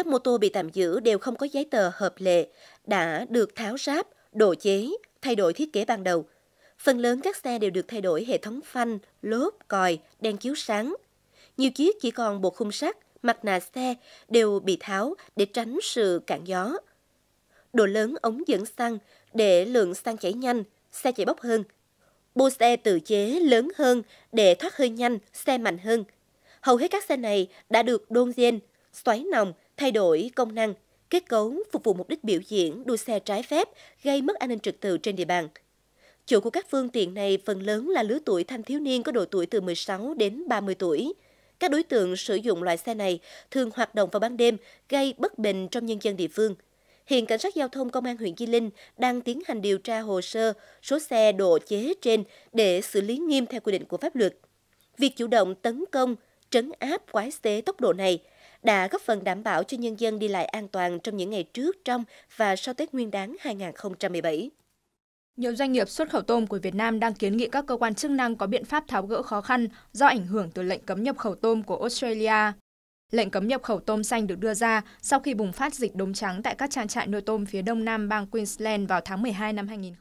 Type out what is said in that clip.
các mô tô bị tạm giữ đều không có giấy tờ hợp lệ, đã được tháo ráp, độ chế, thay đổi thiết kế ban đầu. Phần lớn các xe đều được thay đổi hệ thống phanh, lốp, còi, đèn chiếu sáng. Nhiều chiếc chỉ còn bộ khung sắt, mặt nạ xe đều bị tháo để tránh sự cản gió. Độ lớn ống dẫn xăng để lượng xăng chảy nhanh, xe chạy bốc hơn. Bô xe tự chế lớn hơn để thoát hơi nhanh, xe mạnh hơn. Hầu hết các xe này đã được đôn dên, xoáy nòng, thay đổi công năng, kết cấu phục vụ mục đích biểu diễn đua xe trái phép gây mất an ninh trật tự trên địa bàn. Chủ của các phương tiện này phần lớn là lứa tuổi thanh thiếu niên có độ tuổi từ 16 đến 30 tuổi. Các đối tượng sử dụng loại xe này thường hoạt động vào ban đêm, gây bất bình trong nhân dân địa phương. Hiện cảnh sát giao thông công an huyện Di Linh đang tiến hành điều tra hồ sơ số xe độ chế trên để xử lý nghiêm theo quy định của pháp luật. Việc chủ động tấn công, trấn áp quái xế tốc độ này đã góp phần đảm bảo cho nhân dân đi lại an toàn trong những ngày trước, trong và sau Tết Nguyên đán 2017. Nhiều doanh nghiệp xuất khẩu tôm của Việt Nam đang kiến nghị các cơ quan chức năng có biện pháp tháo gỡ khó khăn do ảnh hưởng từ lệnh cấm nhập khẩu tôm của Australia. Lệnh cấm nhập khẩu tôm xanh được đưa ra sau khi bùng phát dịch đốm trắng tại các trang trại nuôi tôm phía đông nam bang Queensland vào tháng 12 năm 2020.